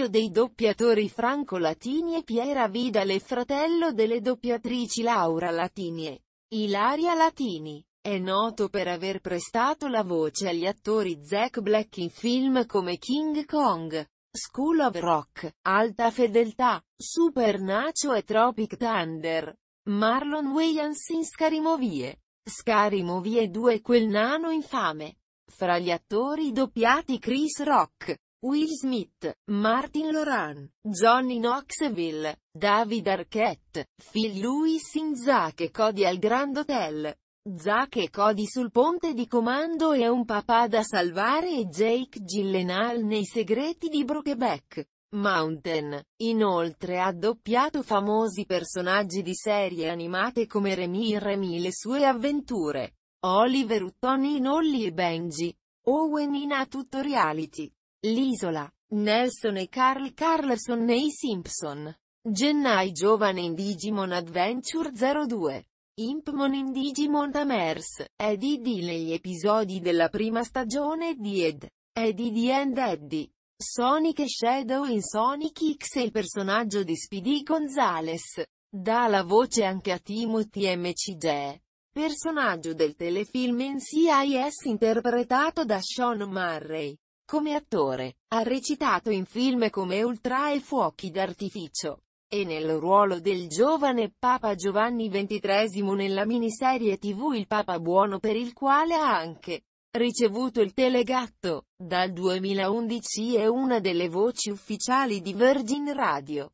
figlio dei doppiatori Franco Latini e Piera Vidal e fratello delle doppiatrici Laura Latini e Ilaria Latini. È noto per aver prestato la voce agli attori Zack Black in film come King Kong, School of Rock, Alta Fedeltà, Supernacio e Tropic Thunder. Marlon Wayans in Scarimovie. Scarimovie 2 Quel nano infame. Fra gli attori doppiati Chris Rock, Will Smith, Martin Loran, Johnny Knoxville, David Arquette, Phil Lewis in Zack e Cody al Grand Hotel. Zack e Cody sul ponte di comando e un papà da salvare e Jake Gillenal nei segreti di Brokeback. Mountain. Inoltre ha doppiato famosi personaggi di serie animate come Remy e Remy le sue avventure. Oliver Uttoni in Ollie e Benji. Owen in A Tutto Reality. L'isola, Nelson e Carl Carlson nei Simpson. Gennai giovane in Digimon Adventure 02. Impmon in Digimon Tamers, Eddie D negli episodi della prima stagione di Ed. Eddie D and Eddie. Sonic e Shadow in Sonic X e il personaggio di Speedy Gonzales. Dà la voce anche a Timothy MCG. Personaggio del telefilm NCIS interpretato da Sean Murray. Come attore, ha recitato in film come Ultra e Fuochi d'artificio. E nel ruolo del giovane Papa Giovanni XXIII nella miniserie tv Il Papa Buono per il quale ha anche ricevuto il telegatto, dal 2011 è una delle voci ufficiali di Virgin Radio.